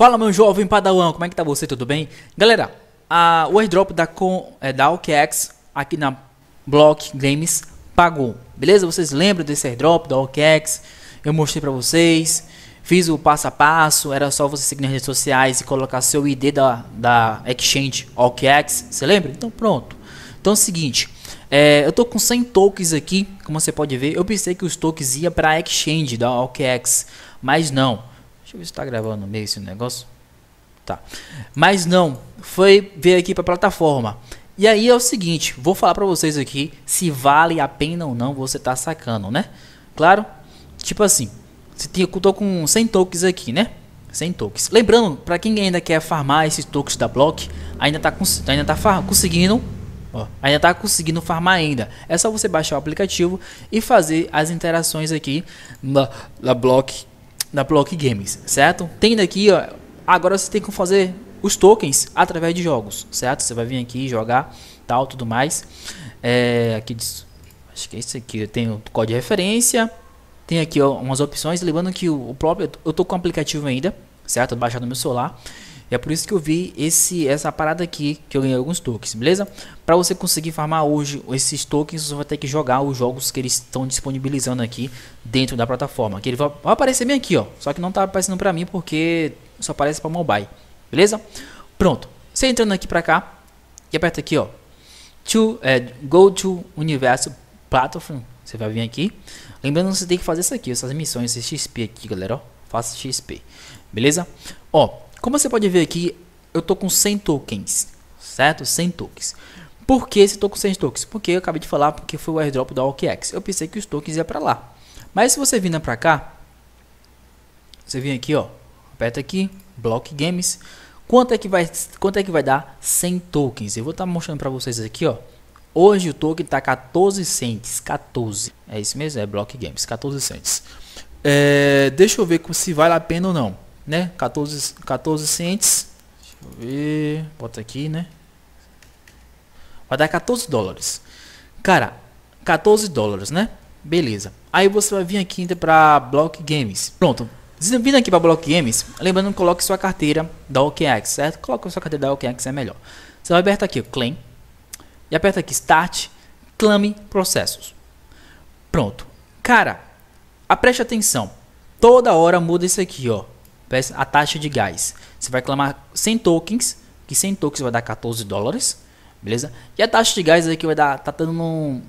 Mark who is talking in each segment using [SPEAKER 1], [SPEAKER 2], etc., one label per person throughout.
[SPEAKER 1] Fala meu jovem padawan, como é que tá você? Tudo bem? Galera, a, o airdrop da, Alkex é, da OKX aqui na Block Games pagou, beleza? Vocês lembram desse airdrop da OKX? Eu mostrei pra vocês, fiz o passo a passo, era só você seguir nas redes sociais e colocar seu ID da, da Exchange OKX, você lembra? Então pronto. Então é o seguinte, é, eu tô com 100 tokens aqui, como você pode ver, eu pensei que os tokens iam pra Exchange da OKX, mas não. Deixa eu ver se está gravando meio esse negócio. Tá. Mas não, foi ver aqui para plataforma. E aí é o seguinte, vou falar para vocês aqui se vale a pena ou não você tá sacando, né? Claro, tipo assim, se eu tô com 100 tokens aqui, né? 100 tokens. Lembrando, para quem ainda quer farmar esses tokens da Block, ainda tá, ainda tá conseguindo Ó, ainda está conseguindo farmar ainda. É só você baixar o aplicativo e fazer as interações aqui na, na Block da Block Games, certo? Tendo aqui, ó, agora você tem que fazer os tokens através de jogos, certo? Você vai vir aqui jogar, tal, tudo mais. É, aqui diz, acho que é isso aqui, tem o código de referência, tem aqui ó, umas opções, lembrando que o, o próprio eu tô com o aplicativo ainda, certo? Baixado no meu celular. E é por isso que eu vi esse, essa parada aqui, que eu ganhei alguns tokens, beleza? Para você conseguir farmar hoje esses tokens, você vai ter que jogar os jogos que eles estão disponibilizando aqui dentro da plataforma. Que ele vai, vai aparecer bem aqui, ó. Só que não tá aparecendo para mim porque só aparece para mobile, beleza? Pronto. Você entrando aqui para cá e aperta aqui, ó. To, é, go to Universo Platform. Você vai vir aqui. Lembrando que você tem que fazer isso aqui, essas missões, esse XP aqui, galera, ó. Faça XP. Beleza? Ó, como você pode ver aqui, eu tô com 100 tokens, certo? 100 tokens. Por que se com 100 tokens? Porque eu acabei de falar porque foi o airdrop da OKX. Eu pensei que os tokens ia para lá. Mas se você vir para cá, você vem aqui, ó, aperta aqui, Block Games. Quanto é que vai, quanto é que vai dar 100 tokens? Eu vou estar tá mostrando para vocês aqui, ó. Hoje o token tá 14 cents, 14. É isso mesmo, é Block Games, 14 cents. É, deixa eu ver se vale a pena ou não né? 14, 14 cents. Deixa eu ver. Bota aqui, né? Vai dar 14 dólares. Cara, 14 dólares, né? Beleza. Aí você vai vir aqui para Block Games. Pronto. Vindo aqui para Block Games, lembrando que coloque sua carteira da OKX, certo? Coloque sua carteira da OKX, é melhor. Você vai apertar aqui o Claim. E aperta aqui Start, Clame Processos. pronto Cara, preste atenção. Toda hora muda isso aqui, ó a taxa de gás. Você vai clamar 100 tokens, que 100 tokens vai dar 14 dólares, beleza? E a taxa de gás aqui vai dar, tá dando um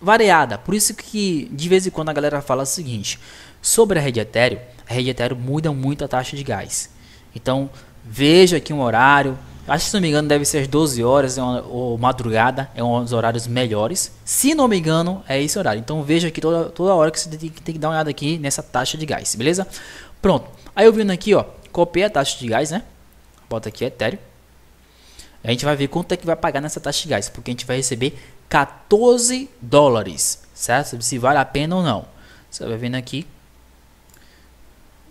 [SPEAKER 1] variada. Por isso que de vez em quando a galera fala o seguinte, sobre a rede Ethereum, a rede Ethereum muda muito a taxa de gás. Então, veja aqui um horário, Acho que se não me engano deve ser às 12 horas é ou madrugada, é um dos horários melhores. Se não me engano, é esse horário. Então veja aqui toda, toda hora que você tem, tem que dar uma olhada aqui nessa taxa de gás, beleza? Pronto. Aí eu vindo aqui, ó, copiei a taxa de gás, né? Bota aqui Ethereum. A gente vai ver quanto é que vai pagar nessa taxa de gás, porque a gente vai receber 14 dólares, certo? Se vale a pena ou não. Você vai vendo aqui.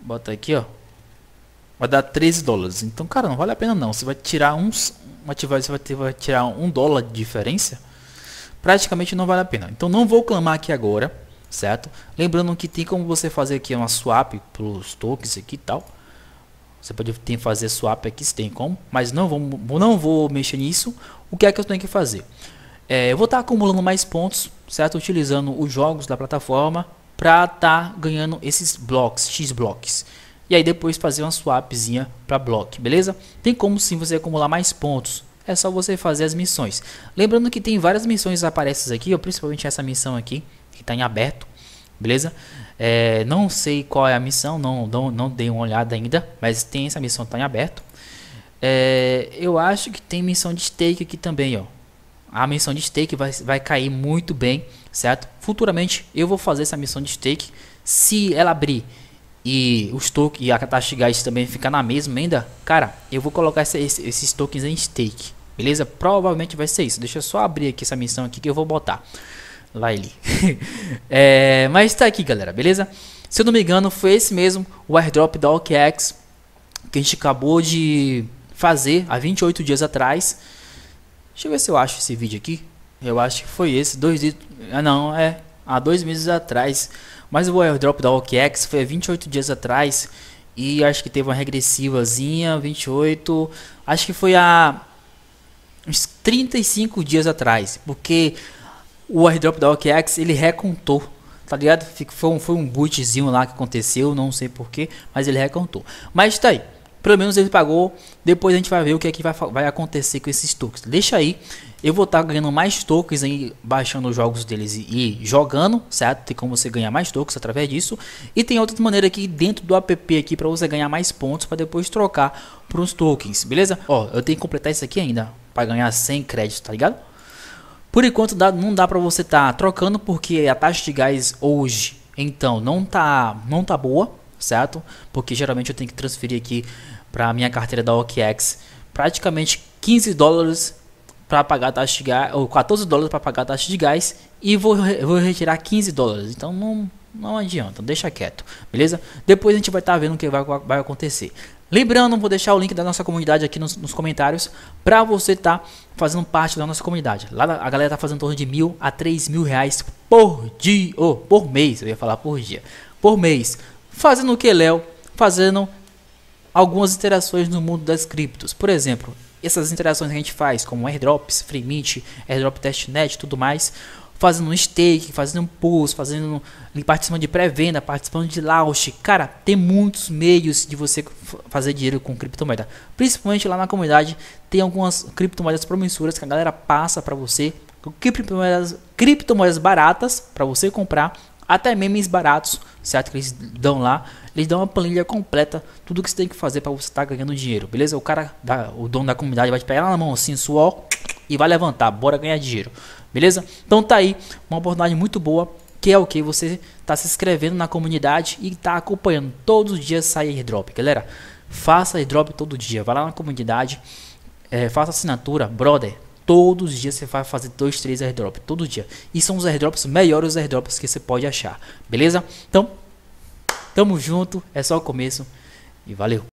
[SPEAKER 1] Bota aqui, ó, vai dar 13 dólares. Então, cara, não vale a pena não. Você vai tirar uns, uma você vai, ter, vai tirar um dólar de diferença. Praticamente não vale a pena. Então, não vou clamar aqui agora, certo? Lembrando que tem como você fazer aqui uma swap pelos tokens aqui e tal. Você pode tem, fazer swap aqui se tem como, mas não vou, não vou mexer nisso. O que é que eu tenho que fazer? É, eu vou estar acumulando mais pontos, certo? Utilizando os jogos da plataforma para estar tá ganhando esses blocos, X blocos e aí depois fazer uma swapzinha para block, beleza? Tem como sim você acumular mais pontos. É só você fazer as missões. Lembrando que tem várias missões aparecem aqui, ó, principalmente essa missão aqui, que está em aberto, beleza? É, não sei qual é a missão, não, não, não dei uma olhada ainda, mas tem essa missão está em aberto. É, eu acho que tem missão de stake aqui também, ó. A missão de stake vai, vai cair muito bem, certo? Futuramente eu vou fazer essa missão de stake. Se ela abrir e os tokens e a taxa de gás também ficar na mesma ainda, cara, eu vou colocar esse, esses tokens em stake, beleza? Provavelmente vai ser isso. Deixa eu só abrir aqui essa missão aqui que eu vou botar lá ele. é, mas tá aqui, galera, beleza? Se eu não me engano, foi esse mesmo o airdrop da OKEx, que a gente acabou de fazer há 28 dias atrás. Deixa eu ver se eu acho esse vídeo aqui. Eu acho que foi esse, dois dias. Ah, não, é há dois meses atrás. Mas o airdrop da OKEx foi há 28 dias atrás. E acho que teve uma regressivazinha, 28. Acho que foi há uns 35 dias atrás. Porque o airdrop da OKEx ele recontou tá ligado? Foi um, foi um bootzinho lá que aconteceu, não sei porquê, mas ele recontou. Mas tá aí. Pelo menos ele pagou. Depois a gente vai ver o que é que vai, vai acontecer com esses tokens. Deixa aí. Eu vou estar tá ganhando mais tokens aí, baixando os jogos deles e, e, jogando, certo? Tem como você ganhar mais tokens através disso. E tem outra maneira aqui dentro do app aqui para você ganhar mais pontos para depois trocar para uns tokens, beleza? Ó, eu tenho que completar isso aqui ainda para ganhar 100 créditos, tá ligado? Por enquanto dá, não dá para você estar tá trocando porque a taxa de gás hoje, então, não tá não tá boa, certo? Porque geralmente eu tenho que transferir aqui para a minha carteira da OKX praticamente 15 dólares para pagar a taxa de gás, ou 14 dólares para pagar a taxa de gás e vou, vou retirar 15 dólares. Então não, não adianta, deixa quieto, beleza? Depois a gente vai estar tá vendo o que vai, vai acontecer. Lembrando, vou deixar o link da nossa comunidade aqui nos, nos comentários para você estar tá fazendo parte da nossa comunidade. Lá a galera tá fazendo em torno de mil a três mil reais por dia, oh, por mês, eu ia falar por dia, por mês fazendo o que, Léo? Fazendo algumas interações no mundo das criptos. Por exemplo, essas interações que a gente faz, como airdrops, free mint, airdrop testnet tudo mais, fazendo um stake, fazendo um pulse, fazendo participando de pré-venda, participando de launch. Cara, tem muitos meios de você fazer dinheiro com criptomoeda. Principalmente lá na comunidade, tem algumas criptomoedas promissoras que a galera passa para você, criptomoedas, criptomoedas baratas para você comprar até memes baratos, certo? Que eles dão lá. Eles dão uma planilha completa, tudo que você tem que fazer para você estar tá ganhando dinheiro, beleza? O cara, da, o dono da comunidade vai te pegar na mão assim, suor, e vai levantar, bora ganhar dinheiro, beleza? Então tá aí, uma oportunidade muito boa que é o que você está se inscrevendo na comunidade e está acompanhando todos os dias sair airdrop, galera. Faça airdrop todo dia, vá lá na comunidade, é, faça assinatura, brother. Todos os dias você vai fazer dois, três airdrops. Todo dia. E são os airdrops melhores os airdrops que você pode achar. Beleza? Então, tamo junto. É só o começo. E valeu.